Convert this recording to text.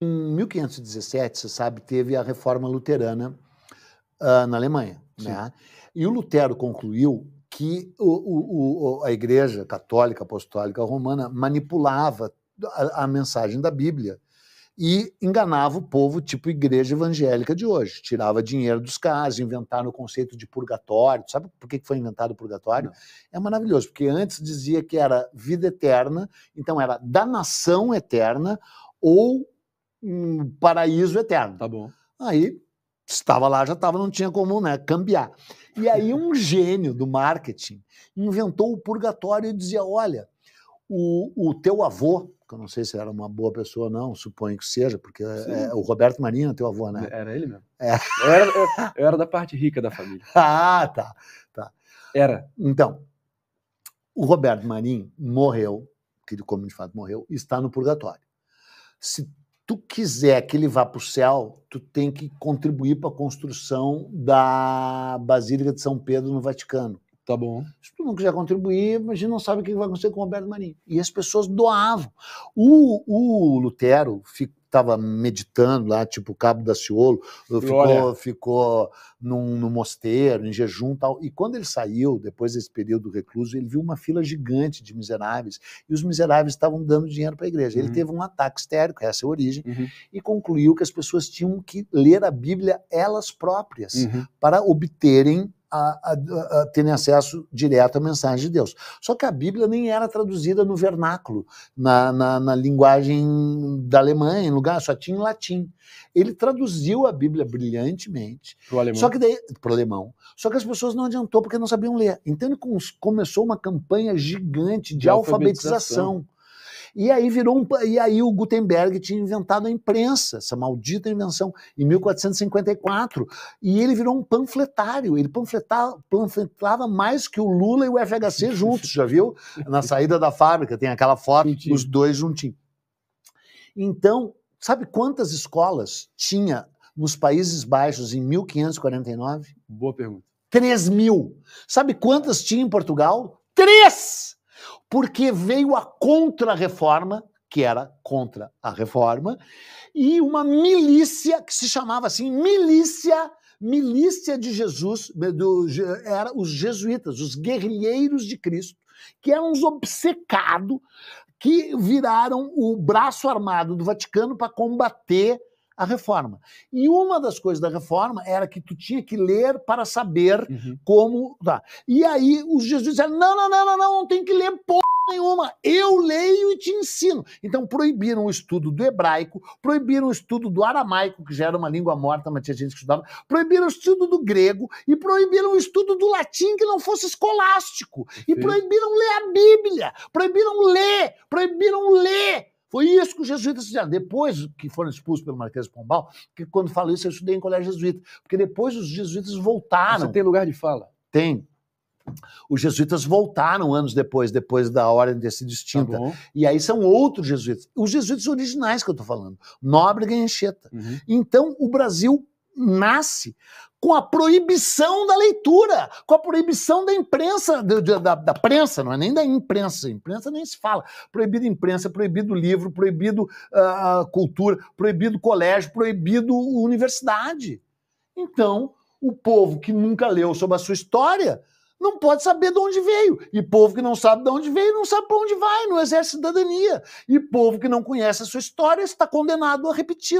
Em 1517, você sabe, teve a reforma luterana uh, na Alemanha. Né? E o Lutero concluiu que o, o, o, a Igreja Católica Apostólica Romana manipulava a, a, mensagem da Bíblia e enganava o povo, tipo Igreja Evangélica de hoje. Tirava dinheiro dos caras, inventaram o conceito de purgatório. Sabe por que foi inventado o purgatório? Não. É maravilhoso, porque antes dizia que era vida eterna, então era da nação eterna ou um paraíso eterno. Tá bom. Aí estava lá, já estava, não tinha como né, cambiar. E aí um gênio do marketing inventou o purgatório e dizia: olha, o, o teu avô, que eu não sei se era uma boa pessoa ou não, suponho que seja, porque é, é o Roberto Marinho é teu avô, né? Era ele mesmo. É. Eu, era, eu, eu, era da parte rica da família. ah, tá, tá. Era. Então, o Roberto Marinho morreu, que ele, como de fato morreu, está no purgatório. Se tu quiser que ele vá para o céu, tu tem que contribuir para a construção da Basílica de São Pedro no Vaticano. Tá bom. Se tu não quiser contribuir, a gente não sabe o que vai acontecer com o Roberto Marinho. E as pessoas doavam. O, o Lutero fico, estava meditando lá, tipo o Cabo da Ciolo, ficou, no ficou num, num, mosteiro, em jejum tal. E quando ele saiu, depois desse período recluso, ele viu uma fila gigante de miseráveis, e os miseráveis estavam dando dinheiro para a igreja. Uhum. Ele teve um ataque histérico, essa é a origem, uhum. e concluiu que as pessoas tinham que ler a Bíblia elas próprias, uhum. para obterem a, a, a terem acesso direto à mensagem de Deus. Só que a Bíblia nem era traduzida no vernáculo, na, na, na linguagem da Alemanha, em lugar, só tinha em latim. Ele traduziu a Bíblia brilhantemente. Pro alemão. Só que daí, pro alemão. Só que as pessoas não adiantou porque não sabiam ler. Então ele começou uma campanha gigante de, de alfabetização. alfabetização e aí virou um, e aí o Gutenberg tinha inventado a imprensa, essa maldita invenção em 1454, e ele virou um panfletário, ele panfletava, panfletava mais que o Lula e o FHC juntos, já viu? Na saída da fábrica tem aquela foto os dois juntinhos. Então, sabe quantas escolas tinha nos Países Baixos em 1549? Boa pergunta. 3 mil. Sabe quantas tinha em Portugal? Três! porque veio a contra-reforma, que era contra a reforma, e uma milícia que se chamava assim, milícia milícia de Jesus, do, era os jesuítas, os guerrilheiros de Cristo, que eram uns obcecados que viraram o braço armado do Vaticano para combater a reforma. E uma das coisas da reforma era que tu tinha que ler para saber uhum. como. Tá. E aí os jesuítas disseram: não, não, não, não, não, não tem que ler porra nenhuma. Eu leio e te ensino. Então proibiram o estudo do hebraico, proibiram o estudo do aramaico, que já era uma língua morta, mas tinha gente que estudava, proibiram o estudo do grego e proibiram o estudo do latim que não fosse escolástico. E proibiram ler a Bíblia, proibiram ler, proibiram ler foi isso que os jesuítas fizeram. Depois que foram expulsos pelo Marquês de Pombal, que quando falo isso, eu estudei em colégio jesuíta, porque depois os jesuítas voltaram. Você tem lugar de fala? Tem. Os jesuítas voltaram anos depois, depois da ordem ter sido extinta. Tá e aí são outros jesuítas. Os jesuítas originais que eu estou falando. Nóbrega e Anchieta. Uhum. Então, o Brasil nasce com a proibição da leitura, com a proibição da imprensa, da, da, da, prensa, não é nem da imprensa, imprensa nem se fala. Proibido imprensa, proibido livro, proibido uh, cultura, proibido colégio, proibido universidade. Então, o povo que nunca leu sobre a sua história não pode saber de onde veio. E povo que não sabe de onde veio não sabe para onde vai, não exerce cidadania. E povo que não conhece a sua história está condenado a repetir.